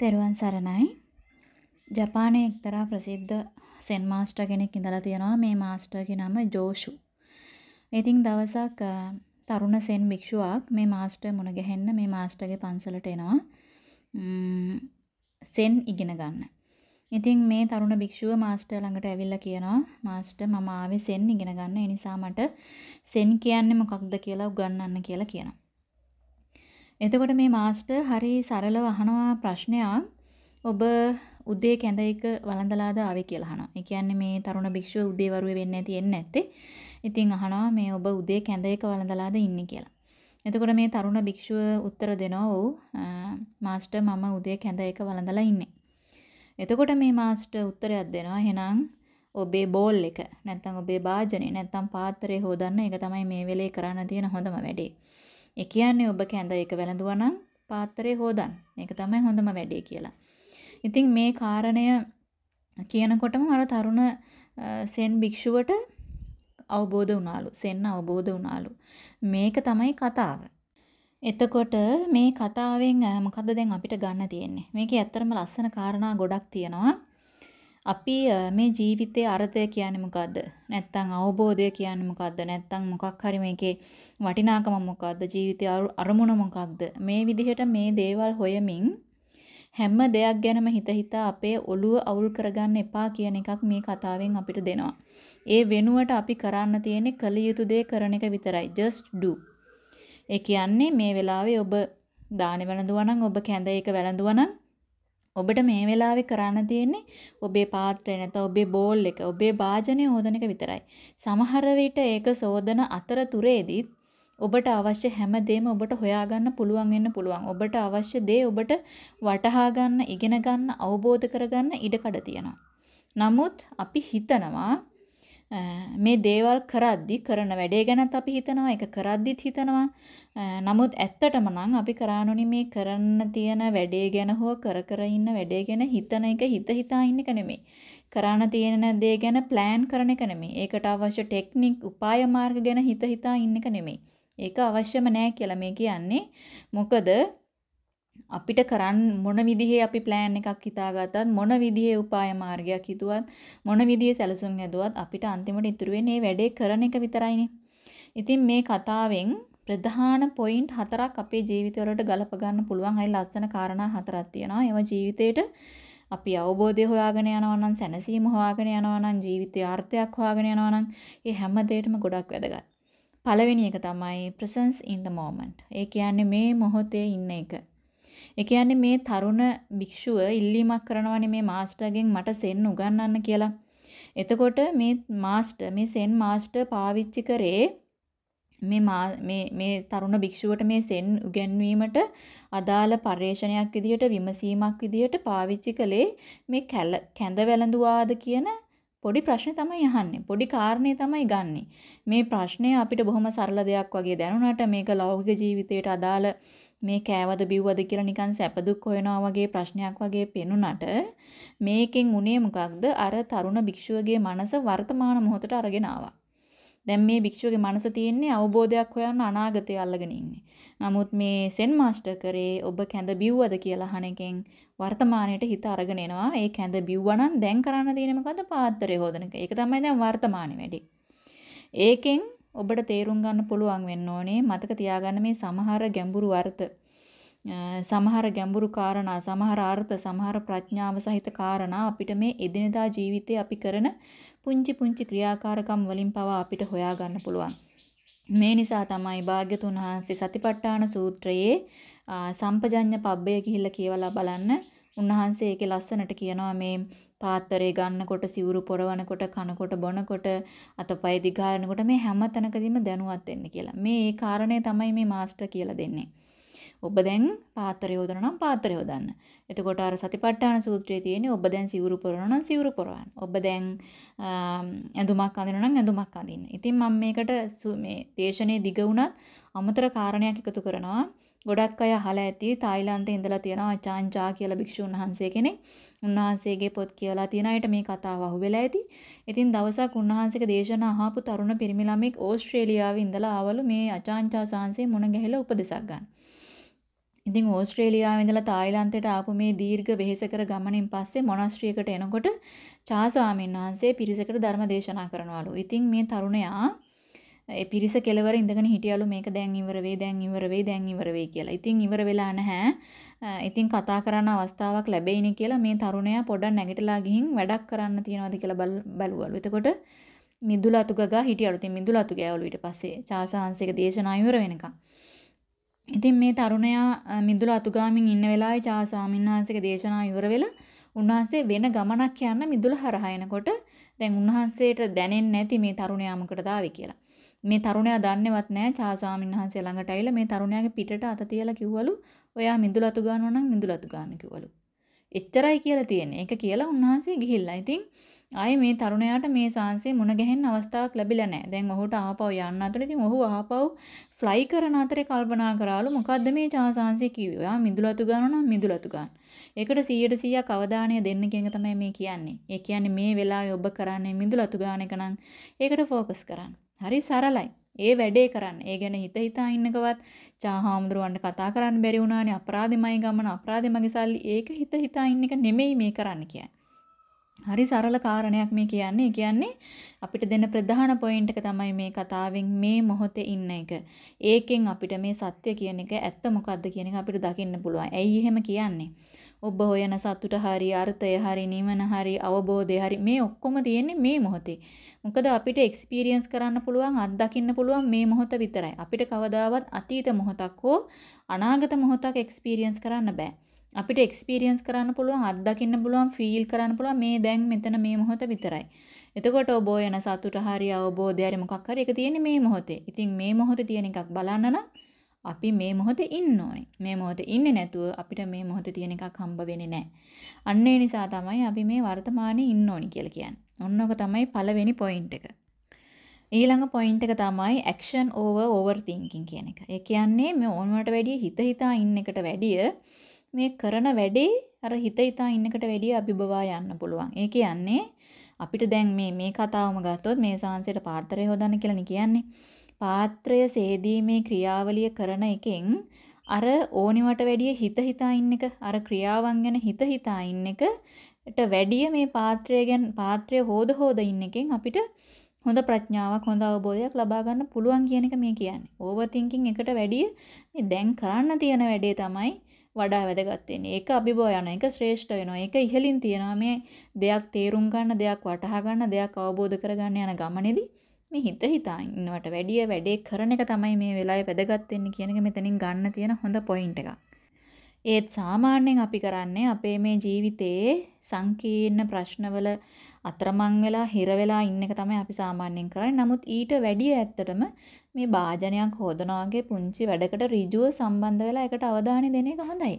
තෙරුවන් සරණයි. ජපානයේ එක්තරා ප්‍රසිද්ධ සෙන් මාස්ටර් කෙනෙක් ඉඳලා තියෙනවා. මේ මාස්ටර්ගේ නම ජෝෂු. ඉතින් දවසක් තරුණ සෙන් භික්ෂුවක් මේ මාස්ටර් මුණ ගැහෙන්න මේ මාස්ටර්ගේ පන්සලට එනවා. සෙන් ඉගෙන ගන්න. ඉතින් මේ තරුණ භික්ෂුව මාස්ටර් ළඟට ඇවිල්ලා කියනවා මාස්ටර් මම ආවේ සෙන් ඉගෙන ගන්න. ඒ නිසා මට සෙන් කියන්නේ මොකක්ද කියලා උගන්වන්න කියලා කියනවා. එතකොට මේ මාස්ටර් හරි සරලව අහනවා ප්‍රශ්නයක් ඔබ උදේ කැඳ එක වළඳලාද ආවේ කියලා අහනවා. ඒ කියන්නේ මේ තරුණ භික්ෂුව උදේ වරුවේ වෙන්නේ නැති එන්නේ නැත්තේ. ඉතින් අහනවා මේ ඔබ උදේ කැඳ එක වළඳලාද ඉන්නේ කියලා. එතකොට මේ තරුණ භික්ෂුව උත්තර දෙනවා ඔව් මාස්ටර් මම උදේ කැඳ එක වළඳලා ඉන්නේ. එතකොට මේ මාස්ටර් උත්තරයක් දෙනවා එහෙනම් ඔබේ බෝල් එක නැත්තම් ඔබේ වාජනේ නැත්තම් පාත්‍රය හොදන්න ඒක තමයි මේ වෙලේ කරන්න තියෙන හොඳම වැඩේ. ඒ කියන්නේ ඔබ කැඳ එක වැළඳුවා නම් පාත්‍රය හොදන්න. මේක තමයි හොඳම වැඩේ කියලා. ඉතින් මේ කාරණය කියනකොටම අර තරුණ සෙන් භික්ෂුවට අවබෝධ වුණාලු. සෙන් අවබෝධ වුණාලු. මේක තමයි කතාව. එතකොට මේ කතාවෙන් මොකද්ද දැන් අපිට ගන්න තියෙන්නේ? මේකේ ඇත්තටම ලස්සන කාරණා ගොඩක් තියෙනවා. අපි මේ ජීවිතයේ අර්ථය කියන්නේ මොකද්ද? නැත්තම් අවබෝධය කියන්නේ මොකද්ද? නැත්තම් මොකක් හරි මේකේ වටිනාකම මොකද්ද? ජීවිතයේ අරමුණ මොකක්ද? මේ විදිහට මේ දේවල් හොයමින් හැම දෙයක් ගැනම හිත හිතා අපේ ඔළුව අවුල් කරගන්න එපා කියන එකක් මේ කතාවෙන් අපිට දෙනවා. ඒ වෙනුවට අපි කරන්න තියෙන්නේ කළ යුතු දේ කරන එක විතරයි. just do. ඒ කියන්නේ මේ වෙලාවේ ඔබ දානේ වැළඳුවා නම් ඔබ කැඳ ඒක වැළඳුවා නම් ඔබට මේ වෙලාවේ කරන්න තියෙන්නේ ඔබේ පාත්‍රය නැත්නම් ඔබේ බෝල් එක, ඔබේ භාජනය හොදන එක විතරයි. සමහර විට ඒක සෝදන අතරතුරේදී ඔබට අවශ්‍ය හැමදේම ඔබට හොයාගන්න පුළුවන් වෙන්න පුළුවන්. ඔබට අවශ්‍ය දේ ඔබට වටහා ගන්න, ඉගෙන ගන්න, අවබෝධ කරගන්න ඉඩ කඩ තියෙනවා. නමුත් අපි හිතනවා මේ දේවල් කරද්දි කරන වැඩේ ගැනත් අපි හිතනවා ඒක කරද්දිත් හිතනවා නමුත් ඇත්තටම නම් අපි කරානුනි මේ කරන්න තියෙන වැඩේ ගැන හෝ කර කර ඉන්න වැඩේ ගැන හිතන එක හිත හිතා ඉන්න එක නෙමෙයි කරාන තියෙන දේ ගැන plan කරන එක නෙමෙයි ඒකට අවශ්‍ය ටෙක්නික් උපාය මාර්ග ගැන හිත හිතා ඉන්න එක නෙමෙයි ඒක අවශ්‍යම නෑ කියලා මේ කියන්නේ මොකද අපිට කරන්න මොන විදිහේ අපි plan එකක් හිතාගත්තත් මොන විදිහේ උපාය මාර්ගයක් හිතුවත් මොන විදිහේ සැලසුම් හැදුවත් අපිට අන්තිමට ඉතුරු වෙන්නේ වැඩේ කරන එක විතරයිනේ. ඉතින් මේ කතාවෙන් ප්‍රධාන පොයින්ට් හතරක් අපේ ජීවිතවලට ගලප ගන්න පුළුවන් අයි ලස්සන කාරණා හතරක් තියෙනවා. ඒවා ජීවිතේට අපි අවබෝධය හොයාගෙන යනවා නම් සැනසීම හොයාගෙන යනවා නම් ජීවිතයේ අර්ථයක් හොයාගෙන යනවා නම් ඒ හැම දෙයකම ගොඩක් වැදගත්. පළවෙනි එක තමයි presence in the moment. ඒ කියන්නේ මේ මොහොතේ ඉන්න එක. ඒ කියන්නේ මේ තරුණ භික්ෂුව ඉල්ලීමක් කරනවානේ මේ මාස්ටර්ගෙන් මට සෙන් උගන්වන්න කියලා. එතකොට මේ මාස්ටර් මේ සෙන් මාස්ටර් පාවිච්චි කරේ මේ මේ මේ තරුණ භික්ෂුවට මේ සෙන් උගන්වීමට අදාළ පර්යේෂණයක් විදියට විමසීමක් විදියට පාවිච්චි කළේ මේ කැඳ වැළඳුවාද කියන පොඩි ප්‍රශ්නේ තමයි අහන්නේ. පොඩි කාරණේ තමයි ගන්නෙ. මේ ප්‍රශ්නේ අපිට බොහොම සරල දෙයක් වගේ දැනුණාට මේක ලෞකික ජීවිතයට අදාළ මේ කෑවද බිව්වද කියලා නිකන් සැප දුක් හොයනවා වගේ ප්‍රශ්නයක් වගේ පෙනුනට මේකෙන් උනේ මොකක්ද අර තරුණ භික්ෂුවගේ මනස වර්තමාන මොහොතට අරගෙන ආවා. දැන් මේ භික්ෂුවගේ මනස තියෙන්නේ අවබෝධයක් හොයන්න අනාගතය අල්ලගෙන ඉන්නේ. නමුත් මේ සෙන් මාස්ටර් කරේ ඔබ කැඳ බිව්වද කියලා අහන එකෙන් වර්තමානයට හිත අරගෙන එනවා. ඒ කැඳ බිව්වනම් දැන් කරන්න තියෙන්නේ මොකද්ද? පාත්‍රය හොදන එක. ඒක තමයි දැන් වර්තමානයේ වැඩේ. ඒකෙන් ඔබට තේරුම් ගන්න පුළුවන් වෙන්න ඕනේ මතක තියාගන්න මේ සමහර ගැඹුරු අර්ථ සමහර ගැඹුරු කාරණා සමහර අර්ථ සමහර ප්‍රඥාව සහිත කාරණා අපිට මේ එදිනෙදා ජීවිතේ අපි කරන පුංචි පුංචි ක්‍රියාකාරකම් වලින් පවා අපිට හොයා ගන්න පුළුවන්. මේ නිසා තමයි භාග්‍යතුන් වහන්සේ සතිපට්ඨාන සූත්‍රයේ සම්පජඤ්ඤ පබ්බය කිහිල්ල කියවලා බලන්න උන්වහන්සේ ඒකේ ලස්සනට කියනවා මේ පාත්‍රය ගන්නකොට සිවුරු පොරවනකොට කනකොට බොනකොට අතපය දිගාරනකොට මේ හැම තැනකදීම දැනුවත් වෙන්න කියලා. මේ ඒ කාරණේ තමයි මේ මාස්ටර් කියලා දෙන්නේ. ඔබ දැන් පාත්‍රය යොදන නම් පාත්‍රය යොදන්න. එතකොට අර සතිපට්ඨාන සූත්‍රයේ තියෙන්නේ ඔබ දැන් සිවුරු පොරවන නම් සිවුරු පොරවන්න. ඔබ දැන් ඇඳුමක් අඳින නම් ඇඳුමක් අඳින්න. ඉතින් මම මේකට මේ දේශනේ දිග උනත් අමතර කාරණයක් එකතු කරනවා. ගොඩක් අය අහලා ඇති තායිලන්තේ ඉඳලා තියෙනවා චාන්චා කියලා භික්ෂුන් වහන්සේ කෙනෙක්. උන්වහන්සේගේ පොත් කියවලා තියෙන අයට මේ කතාව අහුවෙලා ඇති. ඉතින් දවසක් උන්වහන්සේගේ දේශනා අහපු තරුණ පිරිමි ළමෙක් ඕස්ට්‍රේලියාවේ ඉඳලා ආවලු මේ අචාන්චා සාංශේ මුණ ගැහිලා උපදෙසක් ගන්න. ඉතින් ඕස්ට්‍රේලියාවේ ඉඳලා තායිලන්තයට ආපු මේ දීර්ඝ වෙහෙසකර ගමනින් පස්සේ මොනස්ට්‍රියකට එනකොට චා ස්වාමීන් වහන්සේ පිරිසකට ධර්ම දේශනා කරනවලු. ඉතින් මේ තරුණයා ඒ පිරිස කෙලවර ඉඳගෙන හිටියලු මේක දැන් ඉවර වෙයි දැන් ඉවර වෙයි දැන් ඉවර වෙයි කියලා. ඉතින් ඉවර වෙලා නැහැ. ඉතින් කතා කරන්න අවස්ථාවක් ලැබෙයිනේ කියලා මේ තරුණයා පොඩක් නැගිටලා ගිහින් වැඩක් කරන්න තියනවාද කියලා බැලුවලු. එතකොට මිදුලතු ගගා හිටියලු. ඉතින් මිදුලතු ගෑවලු ඊට පස්සේ චාසාංශික දේශනා ඉවර වෙනකම්. ඉතින් මේ තරුණයා මිදුලතු ගාමින් ඉන්න වෙලාවේ චාසාමින්හාංශික දේශනා ඉවර වෙලා උන්වහන්සේ වෙන ගමනක් යන්න මිදුල හරහා එනකොට දැන් උන්වහන්සේට දැනෙන්නේ නැති මේ තරුණයා මොකටද ආවේ කියලා. මේ තරුණයා දන්නේවත් නැහැ චා ස්වාමින්වහන්සේ ළඟට ඇවිල්ලා මේ තරුණයාගේ පිටට අත තියලා කිව්වලු ඔයා මිදුලතු ගන්නවා නම් මිදුලතු ගන්න කිව්වලු. එච්චරයි කියලා තියෙන්නේ. ඒක කියලා උන්වහන්සේ ගිහිල්ලා. ඉතින් ආයේ මේ තරුණයාට මේ ශාන්සිය මුණ ගැහෙන්න අවස්ථාවක් ලැබිලා නැහැ. දැන් ඔහුට ආපහු යන්න අතර ඉතින් ඔහු ආපහු ෆ්ලයි කරන අතරේ කල්පනා කරාලු මොකද්ද මේ චාසාංශය කිව්වේ? ඔයා මිදුලතු ගන්නවා නම් මිදුලතු ගන්න. ඒකට 100% අවධානය දෙන්න කියන තමයි මේ කියන්නේ. ඒ කියන්නේ මේ වෙලාවේ ඔබ කරන්නේ මිදුලතු ගන්න එක නම් ඒකට ફોકસ කරන්න. හරි සරලයි. ඒ වැඩේ කරන්න. ඒ ගැන හිත හිතා ඉන්නකවත් චාහාමුදුරුවන්ට කතා කරන්න බැරි වුණානේ අපරාධෙමයි ගමන අපරාධෙ මගේ සල්ලි ඒක හිත හිතා ඉන්න එක නෙමෙයි මේ කරන්න කියන්නේ. හරි සරල කාරණයක් මේ කියන්නේ. කියන්නේ අපිට දෙන ප්‍රධාන පොයින්ට් එක තමයි මේ කතාවෙන් මේ මොහොතේ ඉන්න එක. ඒකෙන් අපිට මේ සත්‍ය කියන එක ඇත්ත මොකද්ද කියන එක අපිට දකින්න පුළුවන්. ඇයි එහෙම කියන්නේ? ඔබ හොයන සතුට හරි අර්ථය හරි නිවන හරි අවබෝධය හරි මේ ඔක්කොම තියෙන්නේ මේ මොහොතේ. මොකද අපිට එක්ස්පීරියන්ස් කරන්න පුළුවන් අත්දකින්න පුළුවන් මේ මොහොත විතරයි. අපිට කවදාවත් අතීත මොහොතක් හෝ අනාගත මොහොතක් එක්ස්පීරියන්ස් කරන්න බෑ. අපිට එක්ස්පීරියන්ස් කරන්න පුළුවන් අත්දකින්න පුළුවන් ෆීල් කරන්න පුළුවන් මේ දැන් මෙතන මේ මොහොත විතරයි. එතකොට ඔබ යන සතුට හරි අවබෝධය හරි මොකක් හරි එක තියෙන්නේ මේ මොහොතේ. ඉතින් මේ මොහොතේ තියෙන එකක් බලන්න නම් අපි මේ මොහොතේ ඉන්න ඕනේ. මේ මොහොතේ ඉන්නේ නැතුව අපිට මේ මොහොතේ තියෙන එකක් හම්බ වෙන්නේ නැහැ. අන්න ඒ නිසා තමයි අපි මේ වර්තමානයේ ඉන්න ඕනි කියලා කියන්නේ. ඔන්නෝක තමයි පළවෙනි පොයින්ට් එක. ඊළඟ පොයින්ට් එක තමයි action over overthinking කියන එක. ඒ කියන්නේ මේ ඕනවට වැඩිය හිත හිතා ඉන්න එකට වැඩිය මේ කරන වැඩේ අර හිත හිතා ඉන්නකට වැඩිය අභිබවා යන්න පුළුවන්. ඒ කියන්නේ අපිට දැන් මේ මේ කතාවම ගත්තොත් මේ සාංශයට පාත්‍රය හොදන්න කියලානේ කියන්නේ. පාත්‍රය සේදීමේ ක්‍රියාවලිය කරන එකෙන් අර ඕනිවට වැඩිය හිත හිතා ඉන්න එක අර ක්‍රියාවන් ගැන හිත හිතා ඉන්න එකට වැඩිය මේ පාත්‍රය ගැන පාත්‍රය හොද හොද ඉන්න එකෙන් අපිට හොඳ ප්‍රඥාවක් හොඳ අවබෝධයක් ලබා ගන්න පුළුවන් කියන එක මේ කියන්නේ. ඕවර් තින්කින් එකට වැඩිය මේ දැන් කරන්න තියෙන වැඩේ තමයි වඩා වැදගත් වෙන්නේ. ඒක අභිබෝය යන එක ශ්‍රේෂ්ඨ වෙනවා. ඒක ඉහළින් තියනවා මේ දෙයක් තේරුම් ගන්න, දෙයක් වටහා ගන්න, දෙයක් අවබෝධ කරගන්න යන ගමනේදී මේ හිත හිතා ඉන්නවට වැඩිය වැඩේ කරන එක තමයි මේ වෙලාවේ වැදගත් වෙන්නේ කියන එක මෙතනින් ගන්න තියෙන හොඳ පොයින්ට් එකක්. ඒත් සාමාන්‍යයෙන් අපි කරන්නේ අපේ මේ ජීවිතයේ සංකීර්ණ ප්‍රශ්නවල අතරමං වෙලා හිර වෙලා ඉන්න එක තමයි අපි සාමාන්‍යයෙන් කරන්නේ. නමුත් ඊට වැඩිය ඇත්තටම මේ වාජනයක් හොදනවා වගේ පුංචි වැඩකට ඍජුව සම්බන්ධ වෙලා ඒකට අවධානය දෙන එක හොඳයි.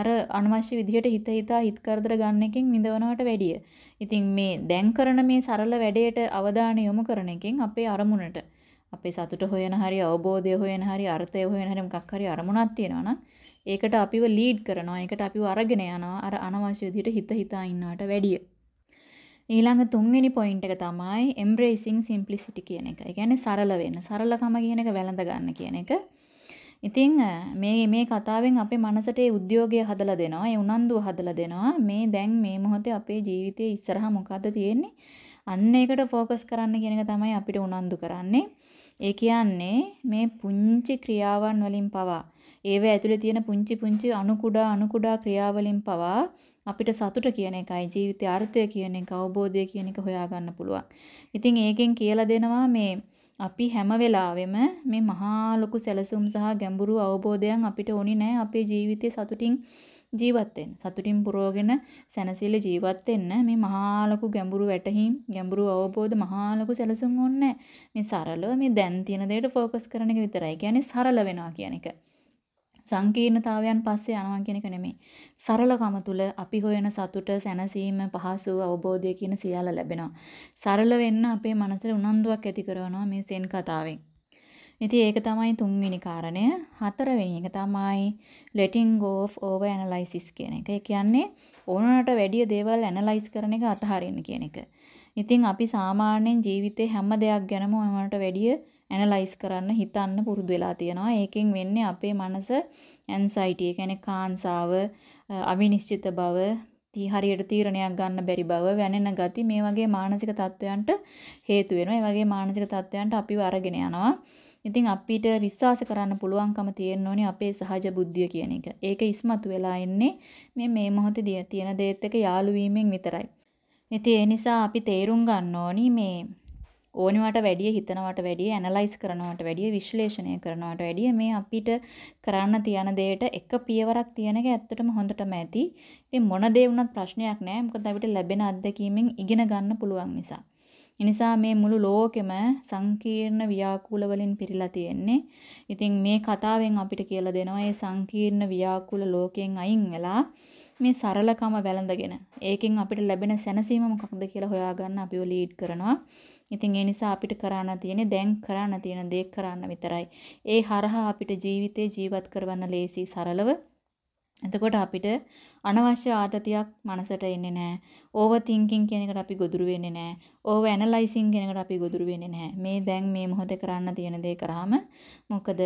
අර අනවශ්‍ය විදිහට හිත හිතා හිත කරදර ගන්න එකෙන් විඳවනවට වැඩිය. ඉතින් මේ දැන් කරන මේ සරල වැඩේට අවධානය යොමු කරන එකෙන් අපේ අරමුණට අපේ සතුට හොයන හරි අවබෝධය හොයන හරි අර්ථය හොයන හරි මොකක් හරි අරමුණක් තියෙනවා නම් ඒකට අපිව ලීඩ් කරනවා ඒකට අපිව අරගෙන යනවා අර අනවශ්‍ය විදිහට හිත හිතා ඉන්නාට වැඩිය. ඊළඟ තුන්වෙනි පොයින්ට් එක තමයි embracing simplicity කියන එක. ඒ කියන්නේ සරල වෙන්න, සරලකම කියන එක වැළඳ ගන්න කියන එක. ඉතින් මේ මේ කතාවෙන් අපේ මනසට ඒ උද්‍යෝගය හදලා දෙනවා, ඒ උනන්දුව හදලා දෙනවා. මේ දැන් මේ මොහොතේ අපේ ජීවිතයේ ඉස්සරහා මොකද්ද තියෙන්නේ? අන්න ඒකට ફોકસ කරන්න කියන එක තමයි අපිට උනන්දු කරන්නේ. ඒ කියන්නේ මේ පුංචි ක්‍රියාවන් වලින් පවා ඒව ඇතුලේ තියෙන පුංචි පුංචි අණු කුඩා අණු කුඩා ක්‍රියාවලින් පවා අපිට සතුට කියන එකයි ජීවිතයේ අර්ථය කියන එක අවබෝධය කියන එක හොයාගන්න පුළුවන්. ඉතින් ඒකෙන් කියලා දෙනවා මේ අපි හැම වෙලාවෙම මේ මහා ලොකු සැලසුම් සහ ගැඹුරු අවබෝධයන් අපිට ඕනේ නැහැ අපේ ජීවිතේ සතුටින් ජීවත් වෙන්න. සතුටින් පුරවගෙන සැනසෙල ජීවත් වෙන්න මේ මහා ලොකු ගැඹුරු වැටහීම්, ගැඹුරු අවබෝධ මහා ලොකු සැලසුම් ඕනේ නැහැ. මේ සරලව මේ දැන් තියෙන දේට ફોකස් කරන එක විතරයි. කියන්නේ සරල වෙනවා කියන එක. සංකීර්ණතාවයන් පස්සේ යනවා කියන එක නෙමෙයි. සරලකම තුල අපි හොයන සතුට, සැනසීම, පහසුව, අවබෝධය කියන සියල්ල ලැබෙනවා. සරල වෙන්න අපේ මනසට උනන්දුවක් ඇති කරනවා මේ සෙන් කතාවෙන්. ඉතින් ඒක තමයි තුන්වෙනි කාරණය. හතරවෙනි එක තමයි letting go of over analysis කියන එක. ඒ කියන්නේ ඕනකට වැඩිය දේවල් ඇනලයිස් කරන එක අතහරින්න කියන එක. ඉතින් අපි සාමාන්‍යයෙන් ජීවිතේ හැම දෙයක් ගැනම ඕනකට වැඩිය ඇනලයිස් කරන්න හිතන්න පුරුදු වෙලා තියෙනවා. ඒකෙන් වෙන්නේ අපේ මනස ඇන්සයිටි, ඒ කියන්නේ කාංසාව, අවිනිශ්චිත බව, හරියට තීරණයක් ගන්න බැරි බව, වැනෙන ගති මේ වගේ මානසික තත්ත්වයන්ට හේතු වෙනවා. ඒ වගේ මානසික තත්ත්වයන්ට අපිව අරගෙන යනවා. ඉතින් අපිට විශ්වාස කරන්න පුළුවන්කම තියෙන්න ඕනේ අපේ සහජ බුද්ධිය කියන එක. ඒක ඉස්මතු වෙලා එන්නේ මේ මේ මොහොතේදී තියෙන දේත් එක්ක යාළු වීමෙන් විතරයි. ඉතින් ඒ නිසා අපි තේරුම් ගන්න ඕනි මේ ඕනිවට වැඩිය හිතනවට වැඩිය ඇනලයිස් කරනවට වැඩිය විශ්ලේෂණය කරනවට වැඩිය මේ අපිට කරන්න තියන දෙයට එක පියවරක් තියෙන එක ඇත්තටම හොඳටම ඇති. ඉතින් මොන දේ වුණත් ප්‍රශ්නයක් නෑ. මොකද අපිට ලැබෙන අත්දැකීමෙන් ඉගෙන ගන්න පුළුවන් නිසා. එනිසා මේ මුළු ලෝකෙම සංකීර්ණ ව්‍යාකූල වලින් පිරීලා තියෙන්නේ. ඉතින් මේ කතාවෙන් අපිට කියලා දෙනවා මේ සංකීර්ණ ව්‍යාකූල ලෝකයෙන් අයින් වෙලා මේ සරලකම වැළඳගෙන ඒකෙන් අපිට ලැබෙන සැනසීම මොකක්ද කියලා හොයාගන්න අපිව ලීඩ් කරනවා. ඉතින් ඒ නිසා අපිට කරන්න තියෙන්නේ දැන් කරන්න තියෙන දේ කරන්න විතරයි. ඒ හරහා අපිට ජීවිතේ ජීවත් කරවන්න ලේසි සරලව එතකොට අපිට අනවශ්‍ය ආතතියක් මනසට එන්නේ නැහැ. ඕවර් තින්කින් කියන එකට අපි ගොදුරු වෙන්නේ නැහැ. ඕවර් ඇනලයිසින් කියන එකට අපි ගොදුරු වෙන්නේ නැහැ. මේ දැන් මේ මොහොතේ කරන්න තියෙන දේ කරාම මොකද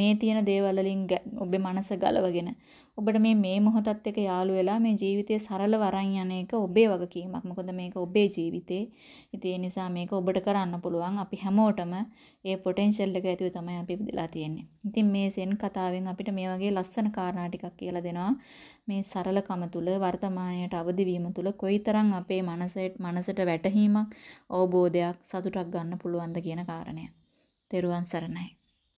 මේ තියෙන දේවල් වලින් ඔබේ මනස ගලවගෙන ඔබට මේ මේ මොහොතත් එක්ක යාළු වෙලා මේ ජීවිතය සරලව අරන් යන එක ඔබේ වගකීමක්. මොකද මේක ඔබේ ජීවිතේ. ඉතින් ඒ නිසා මේක ඔබට කරන්න පුළුවන්. අපි හැමෝටම ඒ පොටෙන්ෂල් එක ඇතුව තමයි අපි ඉපදලා තියෙන්නේ. ඉතින් මේ සෙන් කතාවෙන් අපිට මේ වගේ ලස්සන කාරණා ටිකක් කියලා දෙනවා. මේ සරලකම තුල වර්තමානයට අවදි වීම තුල කොයිතරම් අපේ මනසට මනසට වැටහීමක් අවබෝධයක් සතුටක් ගන්න පුළුවන්ද කියන කාරණය. තෙරුවන් සරණයි.